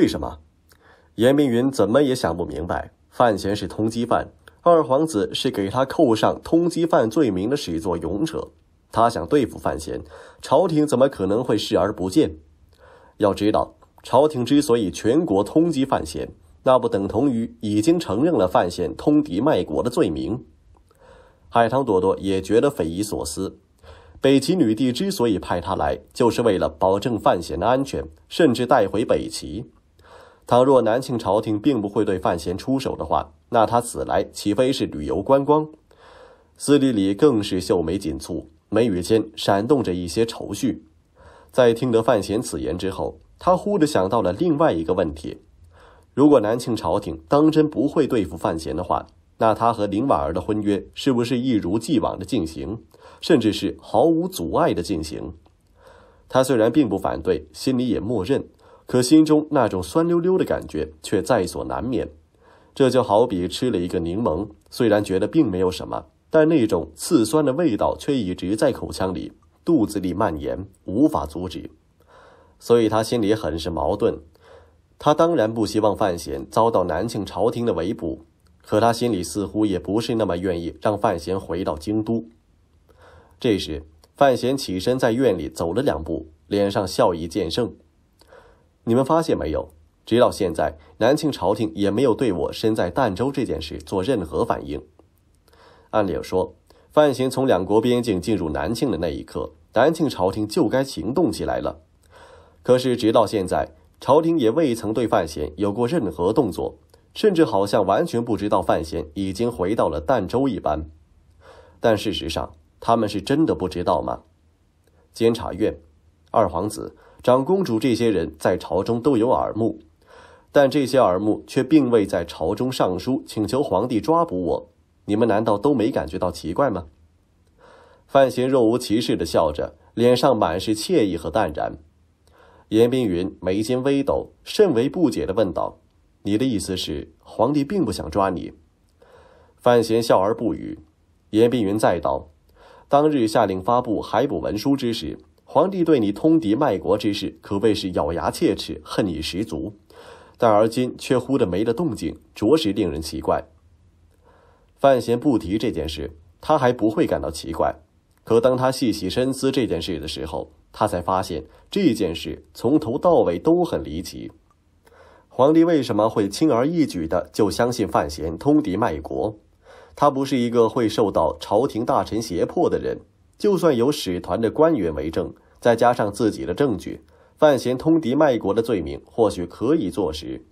为什么？严明云怎么也想不明白。范闲是通缉犯，二皇子是给他扣上通缉犯罪名的始作俑者。他想对付范闲，朝廷怎么可能会视而不见？要知道，朝廷之所以全国通缉范闲，那不等同于已经承认了范闲通敌卖国的罪名。海棠朵朵也觉得匪夷所思。北齐女帝之所以派他来，就是为了保证范闲的安全，甚至带回北齐。倘若南庆朝廷并不会对范闲出手的话，那他此来岂非是旅游观光？司礼理更是秀眉紧蹙，眉宇间闪动着一些愁绪。在听得范闲此言之后，他忽地想到了另外一个问题：如果南庆朝廷当真不会对付范闲的话，那他和林婉儿的婚约是不是一如既往的进行，甚至是毫无阻碍的进行？他虽然并不反对，心里也默认。可心中那种酸溜溜的感觉却在所难免，这就好比吃了一个柠檬，虽然觉得并没有什么，但那种刺酸的味道却一直在口腔里、肚子里蔓延，无法阻止。所以他心里很是矛盾。他当然不希望范闲遭到南庆朝廷的围捕，可他心里似乎也不是那么愿意让范闲回到京都。这时，范闲起身在院里走了两步，脸上笑意渐盛。你们发现没有？直到现在，南庆朝廷也没有对我身在儋州这件事做任何反应。按理说，范闲从两国边境进入南庆的那一刻，南庆朝廷就该行动起来了。可是直到现在，朝廷也未曾对范闲有过任何动作，甚至好像完全不知道范闲已经回到了儋州一般。但事实上，他们是真的不知道吗？监察院，二皇子。长公主这些人在朝中都有耳目，但这些耳目却并未在朝中上书请求皇帝抓捕我。你们难道都没感觉到奇怪吗？范闲若无其事地笑着，脸上满是惬意和淡然。严冰云眉间微抖，甚为不解地问道：“你的意思是，皇帝并不想抓你？”范闲笑而不语。严冰云再道：“当日下令发布海捕文书之时。”皇帝对你通敌卖国之事可谓是咬牙切齿，恨意十足，但而今却忽的没了动静，着实令人奇怪。范闲不提这件事，他还不会感到奇怪，可当他细细深思这件事的时候，他才发现这件事从头到尾都很离奇。皇帝为什么会轻而易举的就相信范闲通敌卖国？他不是一个会受到朝廷大臣胁迫的人。就算有使团的官员为证，再加上自己的证据，范闲通敌卖国的罪名或许可以坐实，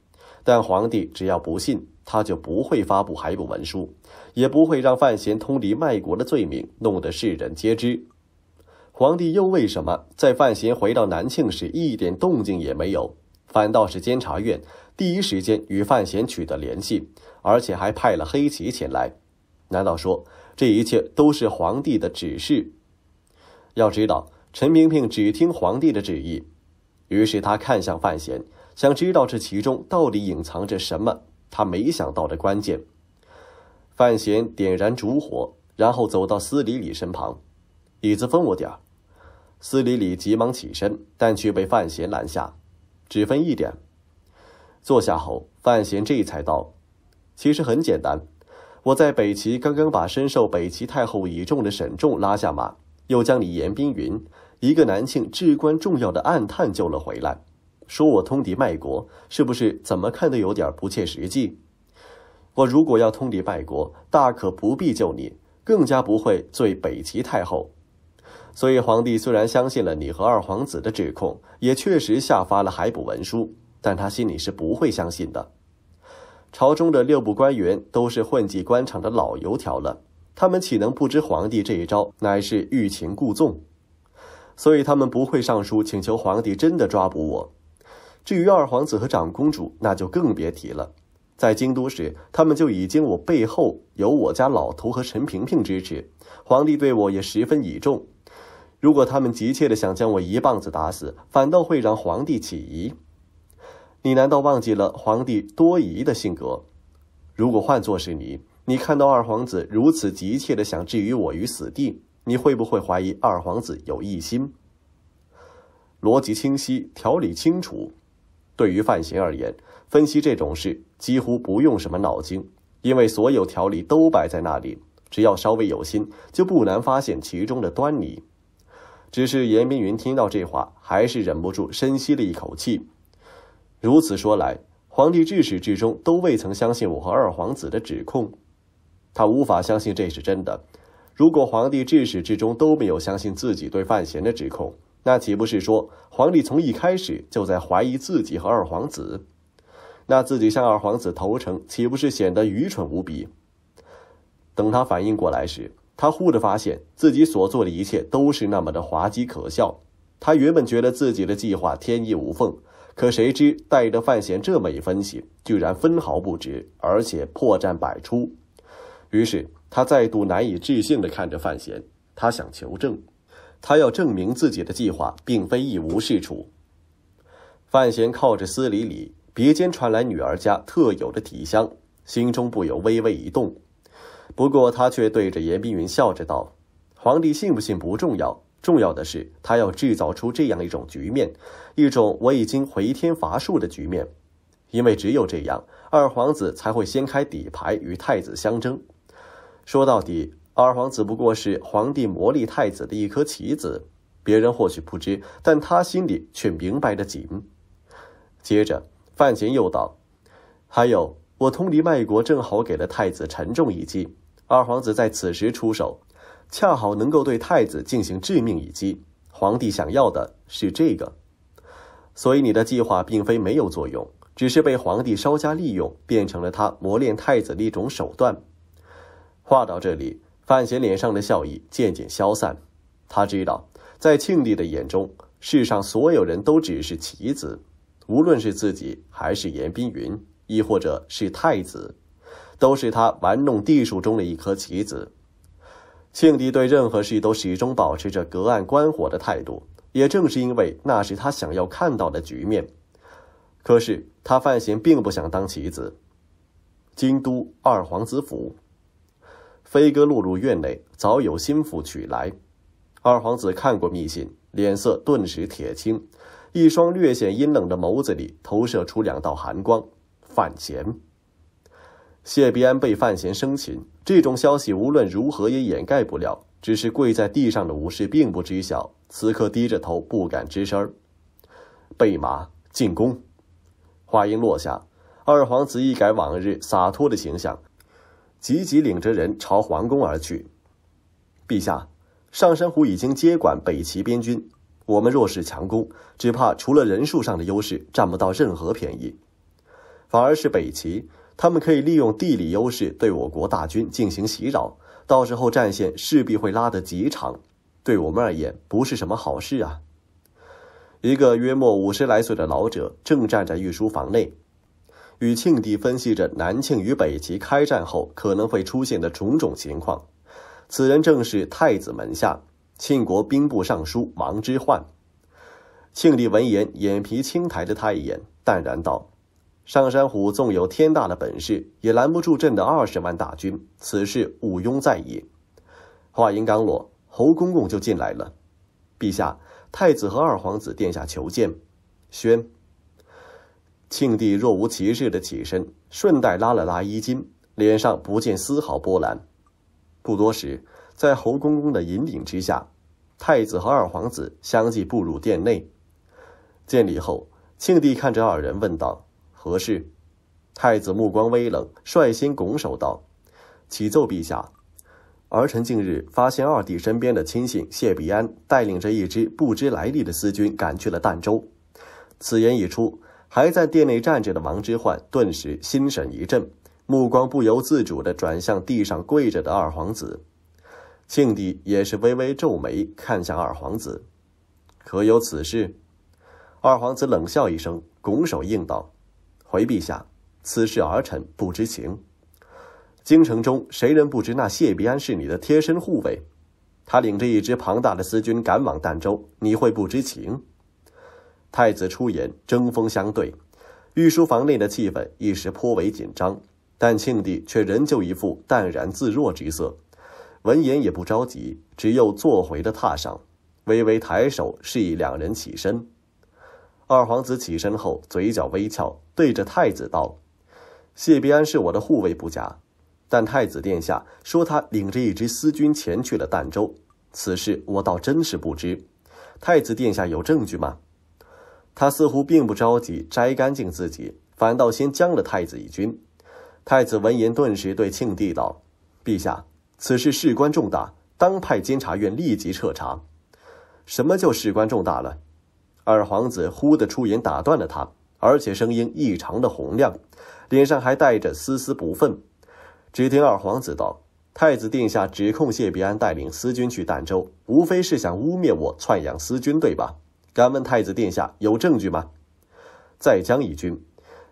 但皇帝只要不信，他就不会发布海捕文书，也不会让范闲通敌卖国的罪名弄得世人皆知。皇帝又为什么在范闲回到南庆时一点动静也没有，反倒是监察院第一时间与范闲取得联系，而且还派了黑旗前来？难道说这一切都是皇帝的指示？要知道，陈萍萍只听皇帝的旨意，于是他看向范闲，想知道这其中到底隐藏着什么他没想到的关键。范闲点燃烛火，然后走到司礼礼身旁，椅子分我点儿。司礼礼急忙起身，但却被范闲拦下，只分一点。坐下后，范闲这才道：“其实很简单，我在北齐刚刚把深受北齐太后倚重的沈重拉下马。”又将李延冰云，一个男性至关重要的暗探救了回来，说我通敌卖国，是不是怎么看都有点不切实际？我如果要通敌卖国，大可不必救你，更加不会罪北齐太后。所以皇帝虽然相信了你和二皇子的指控，也确实下发了海捕文书，但他心里是不会相信的。朝中的六部官员都是混迹官场的老油条了。他们岂能不知皇帝这一招乃是欲擒故纵，所以他们不会上书请求皇帝真的抓捕我。至于二皇子和长公主，那就更别提了。在京都时，他们就已经我背后有我家老头和陈萍萍支持，皇帝对我也十分倚重。如果他们急切的想将我一棒子打死，反倒会让皇帝起疑。你难道忘记了皇帝多疑的性格？如果换作是你。你看到二皇子如此急切的想置我于死地，你会不会怀疑二皇子有异心？逻辑清晰，条理清楚。对于范闲而言，分析这种事几乎不用什么脑筋，因为所有条理都摆在那里，只要稍微有心，就不难发现其中的端倪。只是严冰云听到这话，还是忍不住深吸了一口气。如此说来，皇帝至始至终都未曾相信我和二皇子的指控。他无法相信这是真的。如果皇帝至始至终都没有相信自己对范闲的指控，那岂不是说皇帝从一开始就在怀疑自己和二皇子？那自己向二皇子投诚，岂不是显得愚蠢无比？等他反应过来时，他忽地发现自己所做的一切都是那么的滑稽可笑。他原本觉得自己的计划天衣无缝，可谁知带着范闲这么一分析，居然分毫不值，而且破绽百出。于是他再度难以置信地看着范闲，他想求证，他要证明自己的计划并非一无是处。范闲靠着司礼里，鼻间传来女儿家特有的体香，心中不由微微一动。不过他却对着严冰云笑着道：“皇帝信不信不重要，重要的是他要制造出这样一种局面，一种我已经回天乏术的局面。因为只有这样，二皇子才会掀开底牌与太子相争。”说到底，二皇子不过是皇帝磨砺太子的一颗棋子。别人或许不知，但他心里却明白的紧。接着，范闲又道：“还有，我通敌卖国，正好给了太子沉重一击。二皇子在此时出手，恰好能够对太子进行致命一击。皇帝想要的是这个，所以你的计划并非没有作用，只是被皇帝稍加利用，变成了他磨练太子的一种手段。”话到这里，范闲脸上的笑意渐渐消散。他知道，在庆帝的眼中，世上所有人都只是棋子，无论是自己，还是严冰云，亦或者是太子，都是他玩弄地术中的一颗棋子。庆帝对任何事都始终保持着隔岸观火的态度，也正是因为那是他想要看到的局面。可是他范闲并不想当棋子。京都二皇子府。飞鸽落入院内，早有心腹取来。二皇子看过密信，脸色顿时铁青，一双略显阴冷的眸子里投射出两道寒光。范闲，谢必安被范闲生擒，这种消息无论如何也掩盖不了。只是跪在地上的武士并不知晓，此刻低着头不敢吱声。备马，进宫。话音落下，二皇子一改往日洒脱的形象。急急领着人朝皇宫而去。陛下，上山虎已经接管北齐边军，我们若是强攻，只怕除了人数上的优势，占不到任何便宜，反而是北齐，他们可以利用地理优势对我国大军进行袭扰，到时候战线势必会拉得极长，对我们而言不是什么好事啊。一个约莫五十来岁的老者正站在御书房内。与庆帝分析着南庆与北齐开战后可能会出现的种种情况，此人正是太子门下庆国兵部尚书王之涣。庆帝闻言，眼皮轻抬着他一眼，淡然道：“上山虎纵有天大的本事，也拦不住朕的二十万大军，此事毋庸在意。”话音刚落，侯公公就进来了：“陛下，太子和二皇子殿下求见。”宣。庆帝若无其事的起身，顺带拉了拉衣襟，脸上不见丝毫波澜。不多时，在侯公公的引领之下，太子和二皇子相继步入殿内。见礼后，庆帝看着二人问道：“何事？”太子目光微冷，率先拱手道：“启奏陛下，儿臣近日发现二弟身边的亲信谢必安带领着一支不知来历的私军赶去了儋州。”此言一出。还在殿内站着的王之涣顿时心神一震，目光不由自主地转向地上跪着的二皇子。庆帝也是微微皱眉，看向二皇子：“可有此事？”二皇子冷笑一声，拱手应道：“回陛下，此事儿臣不知情。京城中谁人不知那谢必安是你的贴身护卫？他领着一支庞大的私军赶往儋州，你会不知情？”太子出言争锋相对，御书房内的气氛一时颇为紧张。但庆帝却仍旧一副淡然自若之色，闻言也不着急，只又坐回了榻上，微微抬手示意两人起身。二皇子起身后，嘴角微翘，对着太子道：“谢必安是我的护卫不假，但太子殿下说他领着一支私军前去了儋州，此事我倒真是不知。太子殿下有证据吗？”他似乎并不着急摘干净自己，反倒先将了太子一军。太子闻言，顿时对庆帝道：“陛下，此事事关重大，当派监察院立即彻查。”什么叫事关重大了？二皇子忽地出言打断了他，而且声音异常的洪亮，脸上还带着丝丝不忿。只听二皇子道：“太子殿下指控谢必安带领私军去儋州，无非是想污蔑我篡养私军，对吧？”敢问太子殿下，有证据吗？再将一军，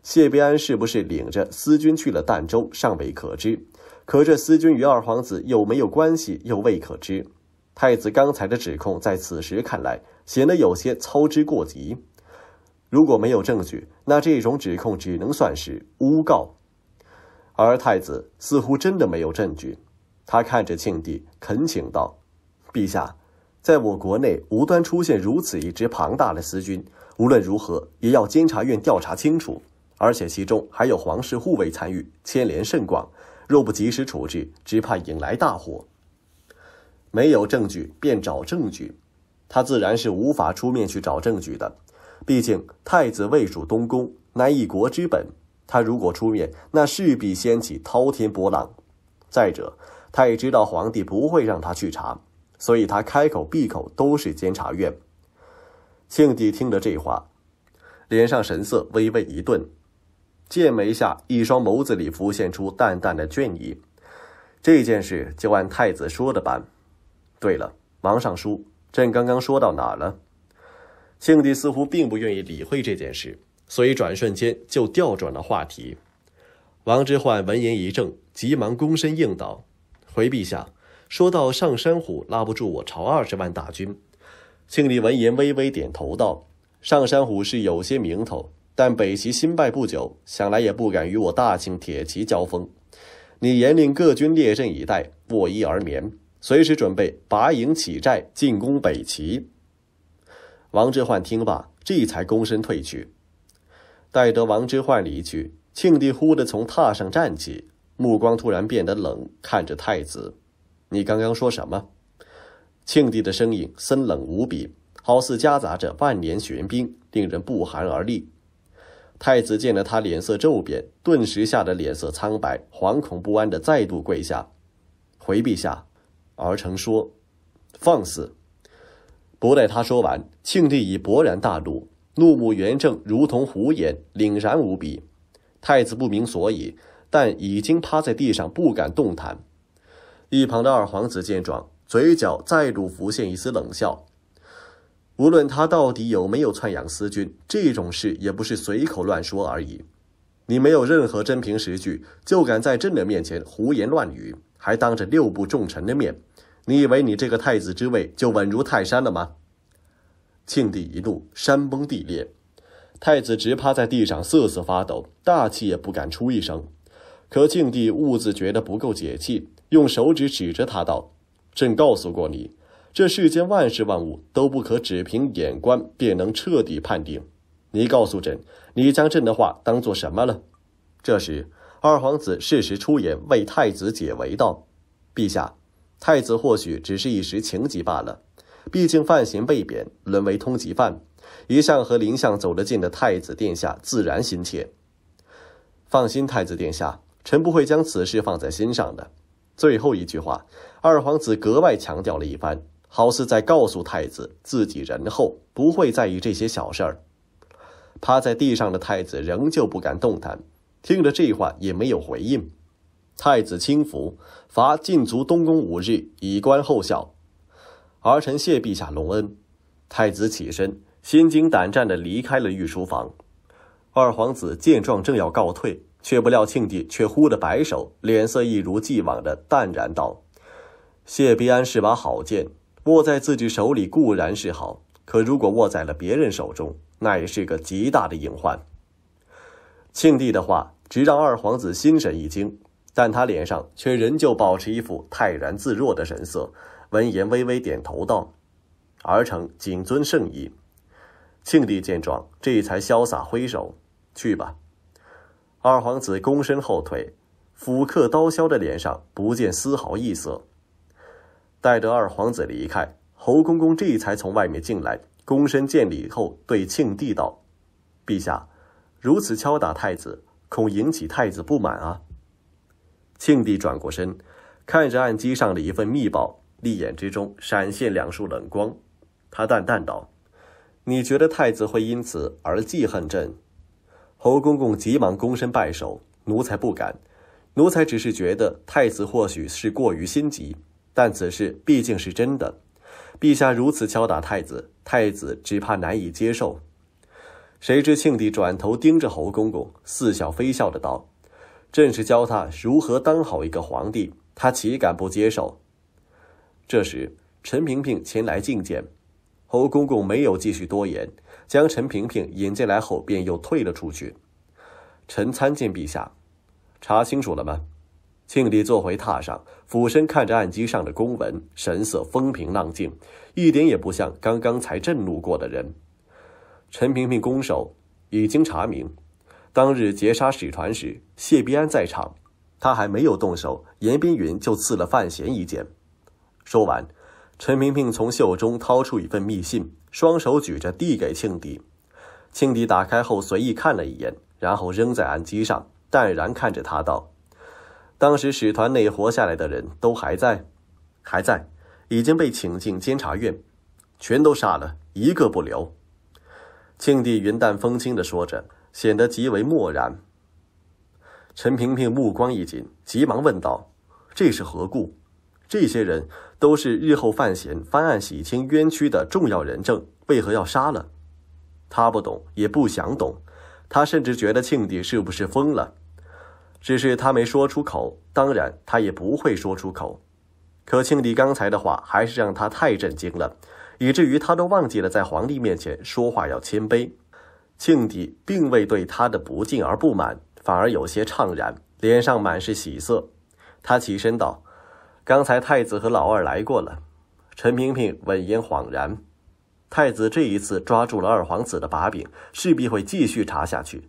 谢必安是不是领着思军去了儋州，尚未可知。可这思军与二皇子有没有关系，又未可知。太子刚才的指控，在此时看来，显得有些操之过急。如果没有证据，那这种指控只能算是诬告。而太子似乎真的没有证据，他看着庆帝，恳请道：“陛下。”在我国内无端出现如此一支庞大的私军，无论如何也要监察院调查清楚。而且其中还有皇室护卫参与，牵连甚广。若不及时处置，只怕引来大祸。没有证据便找证据，他自然是无法出面去找证据的。毕竟太子位属东宫，乃一国之本。他如果出面，那势必掀起滔天波浪。再者，他也知道皇帝不会让他去查。所以他开口闭口都是监察院。庆帝听了这话，脸上神色微微一顿，剑眉下一双眸子里浮现出淡淡的倦意。这件事就按太子说的办。对了，王尚书，朕刚刚说到哪了？庆帝似乎并不愿意理会这件事，所以转瞬间就调转了话题。王之涣闻言一怔，急忙躬身应道：“回陛下。”说到上山虎拉不住我朝二十万大军，庆帝闻言微微点头道：“上山虎是有些名头，但北齐新败不久，想来也不敢与我大庆铁骑交锋。你严令各军列阵以待，卧衣而眠，随时准备拔营起寨进攻北齐。”王之涣听罢，这才躬身退去。待得王之涣离去，庆帝忽地从榻上站起，目光突然变得冷，看着太子。你刚刚说什么？庆帝的声音森冷无比，好似夹杂着万年玄冰，令人不寒而栗。太子见了他，脸色骤变，顿时吓得脸色苍白，惶恐不安的再度跪下。回陛下，儿臣说，放肆！不待他说完，庆帝已勃然大怒，怒目圆睁，如同虎眼，凛然无比。太子不明所以，但已经趴在地上，不敢动弹。一旁的二皇子见状，嘴角再度浮现一丝冷笑。无论他到底有没有篡养私军，这种事也不是随口乱说而已。你没有任何真凭实据，就敢在朕的面前胡言乱语，还当着六部重臣的面，你以为你这个太子之位就稳如泰山了吗？庆帝一怒，山崩地裂，太子直趴在地上瑟瑟发抖，大气也不敢出一声。可庆帝兀自觉得不够解气。用手指指着他道：“朕告诉过你，这世间万事万物都不可只凭眼观便能彻底判定。你告诉朕，你将朕的话当做什么了？”这时，二皇子适时出言为太子解围道：“陛下，太子或许只是一时情急罢了。毕竟范闲被贬，沦为通缉犯，一向和林相走得近的太子殿下自然心切。放心，太子殿下，臣不会将此事放在心上的。”最后一句话，二皇子格外强调了一番，好似在告诉太子自己仁厚，不会在意这些小事儿。趴在地上的太子仍旧不敢动弹，听了这话也没有回应。太子轻抚，罚禁足东宫五日，以观后效。儿臣谢陛下隆恩。太子起身，心惊胆战地离开了御书房。二皇子见状，正要告退。却不料，庆帝却忽的摆手，脸色一如既往的淡然道：“谢必安是把好剑，握在自己手里固然是好，可如果握在了别人手中，那也是个极大的隐患。”庆帝的话直让二皇子心神一惊，但他脸上却仍旧保持一副泰然自若的神色。闻言，微微点头道：“儿臣谨遵圣意。”庆帝见状，这才潇洒挥手：“去吧。”二皇子躬身后退，斧刻刀削的脸上不见丝毫异色。待得二皇子离开，侯公公这才从外面进来，躬身见礼后，对庆帝道：“陛下，如此敲打太子，恐引起太子不满啊。”庆帝转过身，看着案几上的一份密报，立眼之中闪现两束冷光。他淡淡道：“你觉得太子会因此而记恨朕？”侯公公急忙躬身拜首：“奴才不敢，奴才只是觉得太子或许是过于心急，但此事毕竟是真的。陛下如此敲打太子，太子只怕难以接受。”谁知庆帝转头盯着侯公公，似笑非笑的道：“正是教他如何当好一个皇帝，他岂敢不接受？”这时，陈萍萍前来觐见。侯公公没有继续多言，将陈萍萍引进来后，便又退了出去。臣参见陛下，查清楚了吗？庆帝坐回榻上，俯身看着案几上的公文，神色风平浪静，一点也不像刚刚才震怒过的人。陈萍萍攻守已经查明，当日劫杀使团时，谢必安在场，他还没有动手，严彬云就刺了范闲一剑。说完。陈萍萍从袖中掏出一份密信，双手举着递给庆帝。庆帝打开后随意看了一眼，然后扔在案几上，淡然看着他道：“当时使团内活下来的人都还在，还在，已经被请进监察院，全都杀了，一个不留。”庆帝云淡风轻地说着，显得极为漠然。陈萍萍目光一紧，急忙问道：“这是何故？这些人？”都是日后范闲翻案洗清冤屈的重要人证，为何要杀了？他不懂，也不想懂。他甚至觉得庆帝是不是疯了？只是他没说出口，当然他也不会说出口。可庆帝刚才的话还是让他太震惊了，以至于他都忘记了在皇帝面前说话要谦卑。庆帝并未对他的不敬而不满，反而有些怅然，脸上满是喜色。他起身道。刚才太子和老二来过了，陈萍萍闻言恍然。太子这一次抓住了二皇子的把柄，势必会继续查下去。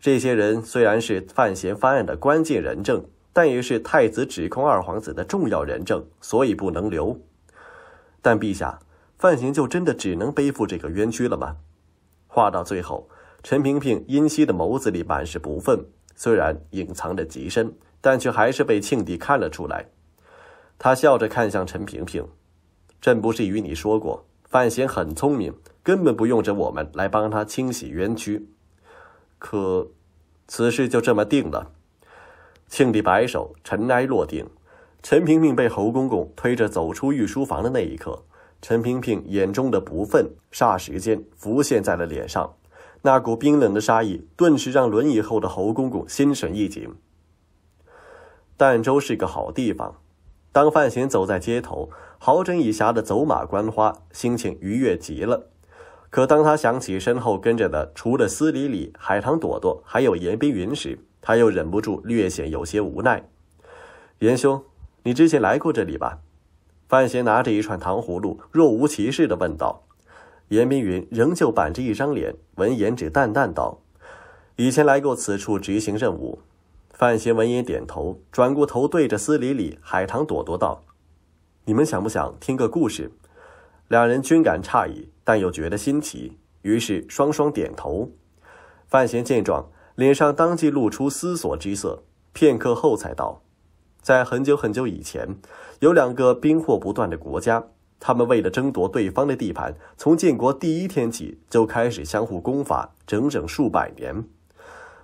这些人虽然是范闲翻案的关键人证，但也是太子指控二皇子的重要人证，所以不能留。但陛下，范闲就真的只能背负这个冤屈了吗？话到最后，陈萍萍阴息的眸子里满是不忿，虽然隐藏着极深，但却还是被庆帝看了出来。他笑着看向陈萍萍：“朕不是与你说过，范闲很聪明，根本不用着我们来帮他清洗冤屈。可，此事就这么定了。”庆帝摆手，尘埃落定。陈萍萍被侯公公推着走出御书房的那一刻，陈萍萍眼中的不忿霎时间浮现在了脸上，那股冰冷的杀意顿时让轮椅后的侯公公心神一紧。儋州是个好地方。当范闲走在街头，豪整以暇的走马观花，心情愉悦极了。可当他想起身后跟着的除了司礼礼、海棠朵朵，还有严冰云时，他又忍不住略显有些无奈。严兄，你之前来过这里吧？范闲拿着一串糖葫芦，若无其事地问道。严冰云仍旧板着一张脸，闻言只淡淡道：“以前来过此处执行任务。”范闲闻言点头，转过头对着司礼礼、海棠朵朵道：“你们想不想听个故事？”两人均感诧异，但又觉得新奇，于是双双点头。范闲见状，脸上当即露出思索之色，片刻后才道：“在很久很久以前，有两个兵祸不断的国家，他们为了争夺对方的地盘，从建国第一天起就开始相互攻伐，整整数百年。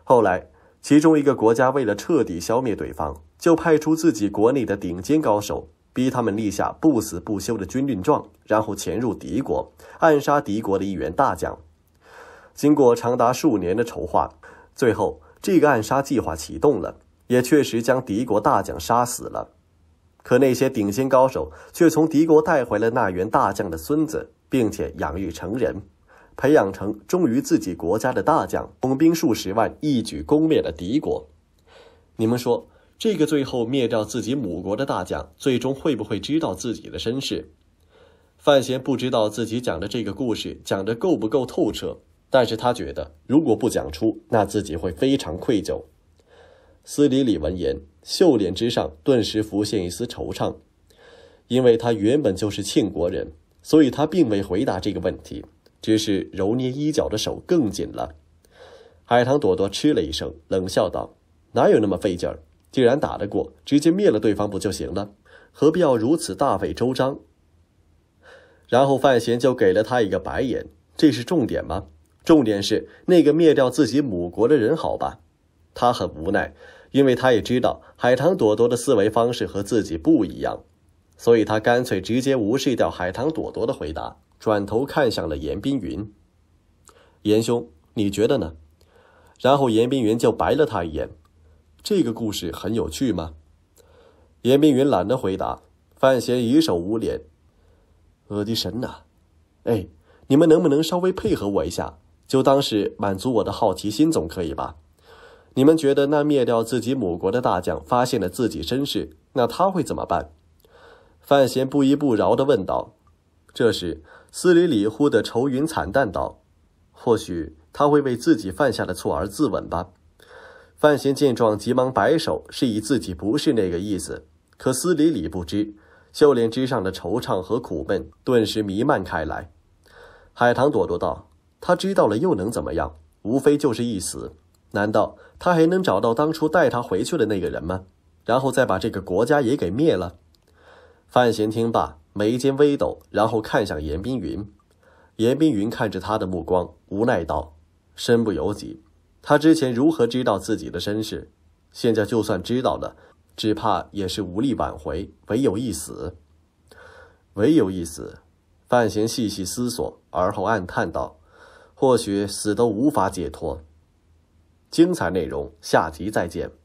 后来……”其中一个国家为了彻底消灭对方，就派出自己国内的顶尖高手，逼他们立下不死不休的军令状，然后潜入敌国暗杀敌国的一员大将。经过长达数年的筹划，最后这个暗杀计划启动了，也确实将敌国大将杀死了。可那些顶尖高手却从敌国带回了那员大将的孙子，并且养育成人。培养成忠于自己国家的大将，统兵数十万，一举攻灭了敌国。你们说，这个最后灭掉自己母国的大将，最终会不会知道自己的身世？范闲不知道自己讲的这个故事讲的够不够透彻，但是他觉得如果不讲出，那自己会非常愧疚。司礼礼闻言，秀脸之上顿时浮现一丝惆怅，因为他原本就是庆国人，所以他并未回答这个问题。只是揉捏衣角的手更紧了。海棠朵朵嗤了一声，冷笑道：“哪有那么费劲儿？既然打得过，直接灭了对方不就行了？何必要如此大费周章？”然后范闲就给了他一个白眼。这是重点吗？重点是那个灭掉自己母国的人，好吧？他很无奈，因为他也知道海棠朵朵的思维方式和自己不一样，所以他干脆直接无视掉海棠朵朵的回答。转头看向了严冰云，严兄，你觉得呢？然后严冰云就白了他一眼。这个故事很有趣吗？严冰云懒得回答。范闲以手捂脸。我的神呐！哎，你们能不能稍微配合我一下？就当是满足我的好奇心总可以吧？你们觉得那灭掉自己母国的大将发现了自己身世，那他会怎么办？范闲不依不饶地问道。这时。司理理忽得愁云惨淡道：“或许他会为自己犯下的错而自刎吧。”范闲见状，急忙摆手，示意自己不是那个意思。可司理理不知，秀脸之上的惆怅和苦闷顿时弥漫开来。海棠朵朵道：“他知道了又能怎么样？无非就是一死。难道他还能找到当初带他回去的那个人吗？然后再把这个国家也给灭了？”范闲听罢。眉间微抖，然后看向严冰云。严冰云看着他的目光，无奈道：“身不由己。他之前如何知道自己的身世？现在就算知道了，只怕也是无力挽回，唯有一死。唯有一死。”范闲细细思索，而后暗叹道：“或许死都无法解脱。”精彩内容，下集再见。